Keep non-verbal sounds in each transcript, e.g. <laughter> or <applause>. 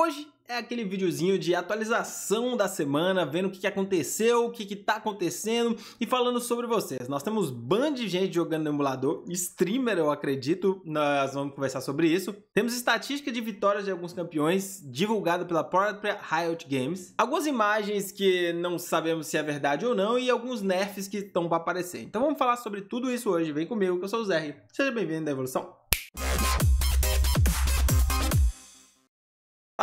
Hoje é aquele videozinho de atualização da semana, vendo o que aconteceu, o que está acontecendo e falando sobre vocês. Nós temos band de gente jogando no emulador, streamer eu acredito, nós vamos conversar sobre isso. Temos estatística de vitórias de alguns campeões, divulgada pela própria Riot Games. Algumas imagens que não sabemos se é verdade ou não e alguns nerfs que estão para aparecer. Então vamos falar sobre tudo isso hoje, vem comigo que eu sou o Zé. Seja bem-vindo à Evolução.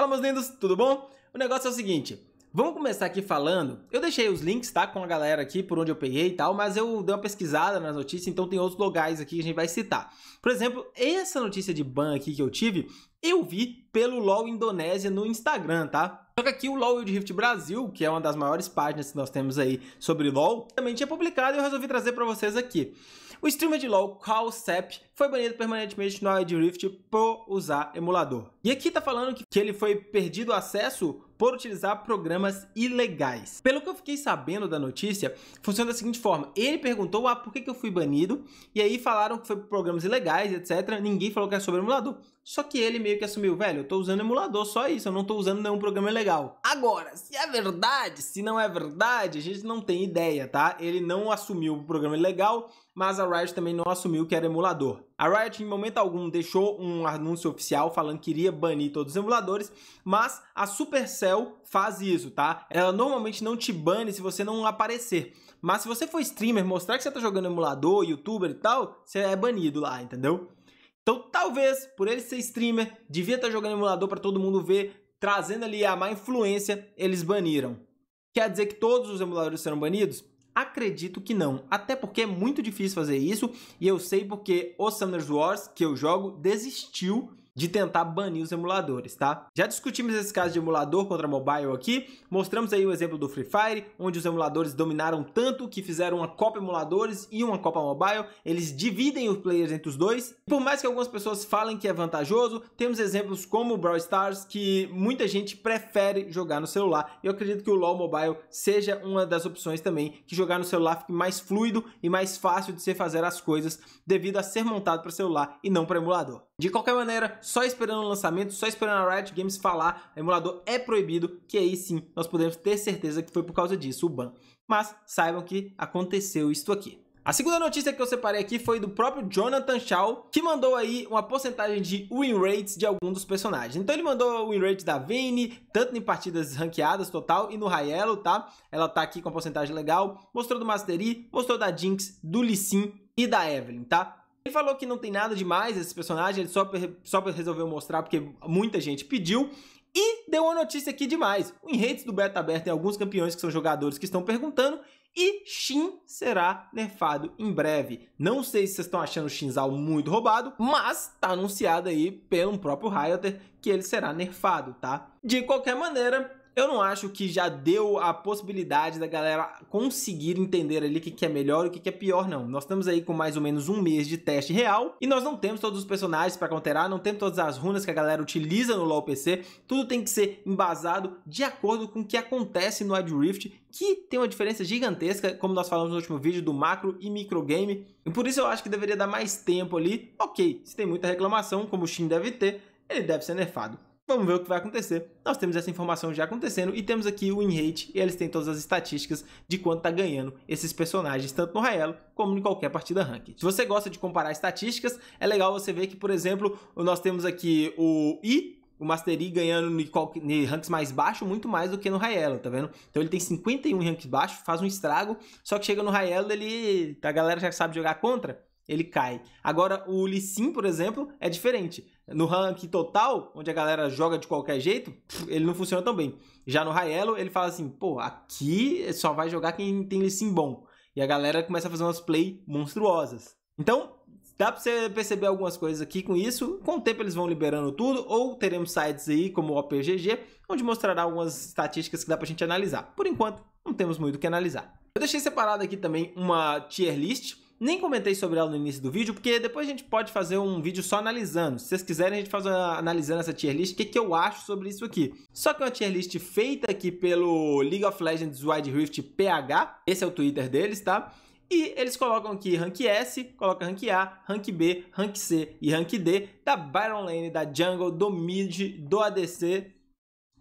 Fala meus lindos, tudo bom? O negócio é o seguinte, vamos começar aqui falando, eu deixei os links, tá, com a galera aqui por onde eu peguei e tal, mas eu dei uma pesquisada nas notícias, então tem outros locais aqui que a gente vai citar. Por exemplo, essa notícia de ban aqui que eu tive, eu vi pelo LoL Indonésia no Instagram, tá? Só que aqui o LoL Wild Rift Brasil, que é uma das maiores páginas que nós temos aí sobre LoL, também tinha publicado e eu resolvi trazer para vocês aqui. O streamer de LoL, Carl Sepp, foi banido permanentemente no Wild Rift por usar emulador. E aqui tá falando que ele foi perdido acesso por utilizar programas ilegais. Pelo que eu fiquei sabendo da notícia, funciona da seguinte forma. Ele perguntou, ah, por que, que eu fui banido? E aí falaram que foi por programas ilegais, etc. Ninguém falou que era é sobre emulador. Só que ele meio que assumiu, velho, eu tô usando emulador, só isso, eu não tô usando nenhum programa legal. Agora, se é verdade, se não é verdade, a gente não tem ideia, tá? Ele não assumiu o programa legal, mas a Riot também não assumiu que era emulador. A Riot em momento algum deixou um anúncio oficial falando que iria banir todos os emuladores, mas a Supercell faz isso, tá? Ela normalmente não te bane se você não aparecer. Mas se você for streamer, mostrar que você tá jogando emulador, youtuber e tal, você é banido lá, entendeu? Então, talvez, por ele ser streamer, devia estar tá jogando emulador para todo mundo ver, trazendo ali a má influência, eles baniram. Quer dizer que todos os emuladores serão banidos? Acredito que não, até porque é muito difícil fazer isso, e eu sei porque o Summoners Wars, que eu jogo, desistiu de tentar banir os emuladores, tá? Já discutimos esse caso de emulador contra mobile aqui, mostramos aí o exemplo do Free Fire, onde os emuladores dominaram tanto que fizeram uma Copa Emuladores e uma Copa Mobile, eles dividem os players entre os dois. E por mais que algumas pessoas falem que é vantajoso, temos exemplos como o Brawl Stars, que muita gente prefere jogar no celular. E eu acredito que o LoL Mobile seja uma das opções também, que jogar no celular fique mais fluido e mais fácil de se fazer as coisas, devido a ser montado para celular e não para emulador. De qualquer maneira, só esperando o lançamento, só esperando a Riot Games falar, o emulador é proibido, que aí sim nós podemos ter certeza que foi por causa disso o ban. Mas saibam que aconteceu isto aqui. A segunda notícia que eu separei aqui foi do próprio Jonathan Shaw, que mandou aí uma porcentagem de win rates de algum dos personagens. Então ele mandou win rate da Vayne, tanto em partidas ranqueadas total e no Raiello, tá? Ela tá aqui com a porcentagem legal. Mostrou do Mastery, mostrou da Jinx, do Lee Sin e da Evelyn, tá? Ele falou que não tem nada demais esse personagem, ele só, só resolveu mostrar porque muita gente pediu. E deu uma notícia aqui demais. O Enredes do Beta Aberto tem alguns campeões que são jogadores que estão perguntando. E Shin será nerfado em breve. Não sei se vocês estão achando o Shinzal muito roubado, mas tá anunciado aí pelo próprio Rioter que ele será nerfado, tá? De qualquer maneira, eu não acho que já deu a possibilidade da galera conseguir entender ali o que, que é melhor e o que, que é pior, não. Nós estamos aí com mais ou menos um mês de teste real e nós não temos todos os personagens para counterar, não temos todas as runas que a galera utiliza no LoL PC. Tudo tem que ser embasado de acordo com o que acontece no Ad Rift, que tem uma diferença gigantesca, como nós falamos no último vídeo, do macro e game. E por isso eu acho que deveria dar mais tempo ali. Ok, se tem muita reclamação, como o Shin deve ter, ele deve ser nerfado. Vamos ver o que vai acontecer. Nós temos essa informação já acontecendo e temos aqui o in-rate e eles têm todas as estatísticas de quanto tá ganhando esses personagens, tanto no Raelo como em qualquer partida ranked. Se você gosta de comparar estatísticas, é legal você ver que, por exemplo, nós temos aqui o I, o Master Yi ganhando em ranks mais baixo muito mais do que no Raelo, tá vendo? Então ele tem 51 ranks baixo, faz um estrago, só que chega no Raelo ele, a galera já sabe jogar contra, ele cai. Agora, o Lee Sin, por exemplo, é diferente. No rank total, onde a galera joga de qualquer jeito, ele não funciona tão bem. Já no Raelo, ele fala assim, pô, aqui só vai jogar quem tem Lee Sin bom. E a galera começa a fazer umas play monstruosas. Então, dá pra você perceber algumas coisas aqui com isso. Com o tempo eles vão liberando tudo, ou teremos sites aí como o OPGG, onde mostrará algumas estatísticas que dá pra gente analisar. Por enquanto, não temos muito o que analisar. Eu deixei separado aqui também uma tier list, nem comentei sobre ela no início do vídeo, porque depois a gente pode fazer um vídeo só analisando. Se vocês quiserem, a gente faz uma, analisando essa tier list, o que, que eu acho sobre isso aqui. Só que é uma tier list feita aqui pelo League of Legends Wide Rift PH, esse é o Twitter deles, tá? E eles colocam aqui rank S, coloca rank A, rank B, rank C e rank D da Byron Lane, da Jungle, do Mid, do ADC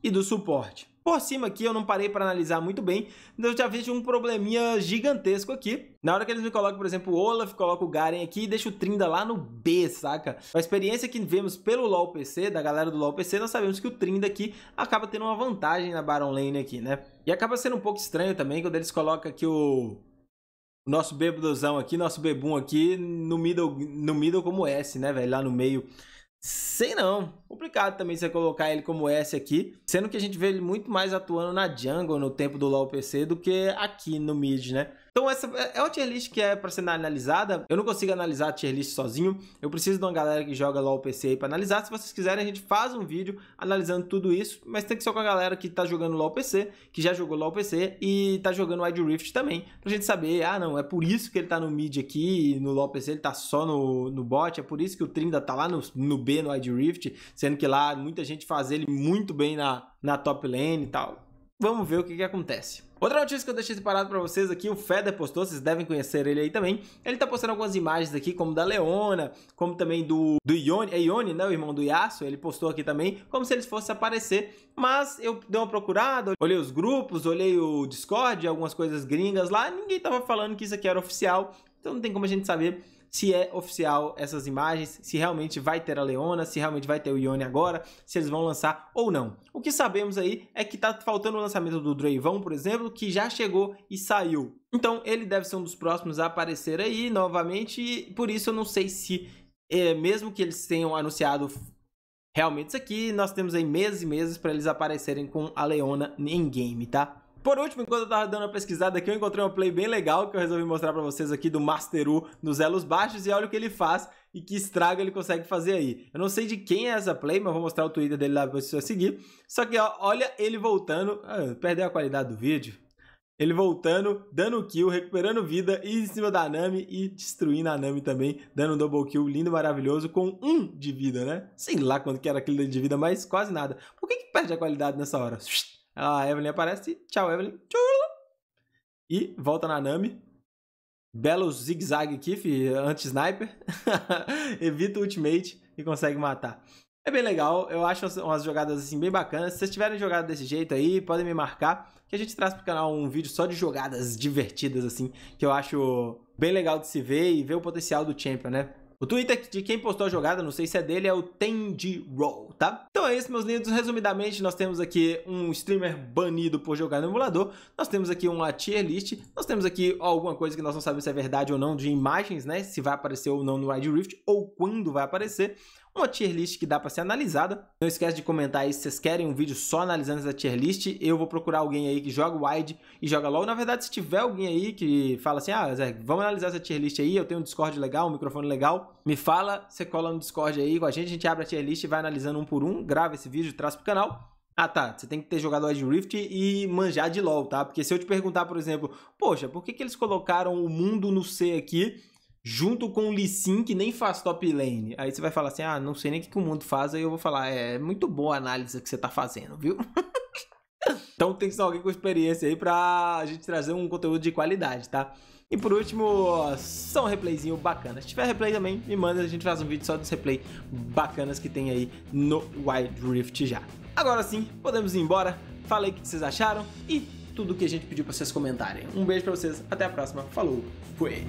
e do suporte. Por cima aqui, eu não parei para analisar muito bem, então eu já vejo um probleminha gigantesco aqui. Na hora que eles me colocam, por exemplo, o Olaf, coloca o Garen aqui e deixa o Trinda lá no B, saca? A experiência que vemos pelo LoL PC, da galera do LoL PC, nós sabemos que o Trinda aqui acaba tendo uma vantagem na Baron Lane aqui, né? E acaba sendo um pouco estranho também quando eles colocam aqui o nosso bebudosão aqui, nosso bebum aqui no middle, no middle como S, né, velho? Lá no meio Sei não. Complicado também você colocar ele como S aqui, sendo que a gente vê ele muito mais atuando na jungle no tempo do LoL PC do que aqui no mid, né? Então essa é, é uma tier list que é para ser analisada. Eu não consigo analisar a tier list sozinho. Eu preciso de uma galera que joga LoL PC aí para analisar. Se vocês quiserem, a gente faz um vídeo analisando tudo isso, mas tem que ser com a galera que tá jogando LoL PC, que já jogou LoL PC e tá jogando Wide Rift também, pra gente saber, ah, não, é por isso que ele tá no mid aqui, no LoL PC ele tá só no, no bot, é por isso que o Trinda tá lá no, no B, no Wide Rift, sendo que lá muita gente faz ele muito bem na, na top lane e tal. Vamos ver o que, que acontece. Outra notícia que eu deixei separado para vocês aqui, o Feder postou, vocês devem conhecer ele aí também. Ele tá postando algumas imagens aqui, como da Leona, como também do, do Ione, é Ione, né, o irmão do Yasuo, ele postou aqui também, como se eles fossem aparecer. Mas eu dei uma procurada, olhei os grupos, olhei o Discord, algumas coisas gringas lá, ninguém tava falando que isso aqui era oficial, então não tem como a gente saber se é oficial essas imagens, se realmente vai ter a Leona, se realmente vai ter o Ione agora, se eles vão lançar ou não. O que sabemos aí é que tá faltando o lançamento do Draivão, por exemplo, que já chegou e saiu. Então ele deve ser um dos próximos a aparecer aí novamente, e por isso eu não sei se, é, mesmo que eles tenham anunciado realmente isso aqui, nós temos aí meses e meses para eles aparecerem com a Leona em game, tá? Por último, enquanto eu tava dando uma pesquisada aqui, eu encontrei uma play bem legal que eu resolvi mostrar para vocês aqui do Master U nos elos baixos e olha o que ele faz e que estrago ele consegue fazer aí. Eu não sei de quem é essa play, mas vou mostrar o Twitter dele lá pra você seguir. Só que ó, olha ele voltando, ah, perdeu a qualidade do vídeo. Ele voltando, dando kill, recuperando vida e em cima da Nami e destruindo a Nami também, dando um double kill lindo, maravilhoso, com um de vida, né? Sei lá quanto que era aquilo de vida, mas quase nada. Por que, que perde a qualidade nessa hora? A ah, Evelyn aparece. Tchau, Evelyn. E volta na Nami. Belo zigue-zague aqui, anti-sniper. <laughs> Evita o ultimate e consegue matar. É bem legal, eu acho umas jogadas assim bem bacanas. Se vocês tiverem jogado desse jeito aí, podem me marcar, que a gente traz pro canal um vídeo só de jogadas divertidas assim, que eu acho bem legal de se ver e ver o potencial do champion, né? O Twitter de quem postou a jogada, não sei se é dele, é o Tenji Roll, tá? Então é isso, meus lindos. Resumidamente, nós temos aqui um streamer banido por jogar no emulador, nós temos aqui uma tier list, nós temos aqui alguma coisa que nós não sabemos se é verdade ou não de imagens, né? Se vai aparecer ou não no Wide Rift, ou quando vai aparecer uma tier list que dá para ser analisada. Não esquece de comentar aí se vocês querem um vídeo só analisando essa tier list. Eu vou procurar alguém aí que joga wide e joga low. Na verdade, se tiver alguém aí que fala assim, ah, Zé, vamos analisar essa tier list aí, eu tenho um Discord legal, um microfone legal, me fala, você cola no Discord aí com a gente, a gente abre a tier list e vai analisando um por um, grava esse vídeo, traz pro canal. Ah tá, você tem que ter jogado Edge Rift e manjar de LoL, tá? Porque se eu te perguntar, por exemplo, poxa, por que, que eles colocaram o mundo no C aqui junto com o Lee Sin, que nem faz top lane? Aí você vai falar assim, ah, não sei nem o que, que o mundo faz, aí eu vou falar, é, é muito boa a análise que você tá fazendo, viu? <laughs> Então tem que ser alguém com experiência aí pra a gente trazer um conteúdo de qualidade, tá? E por último, só um replayzinho bacana. Se tiver replay também, me manda, a gente faz um vídeo só dos replay bacanas que tem aí no Wild Rift já. Agora sim, podemos ir embora. Falei o que vocês acharam e tudo que a gente pediu pra vocês comentarem. Um beijo pra vocês, até a próxima. Falou, fui!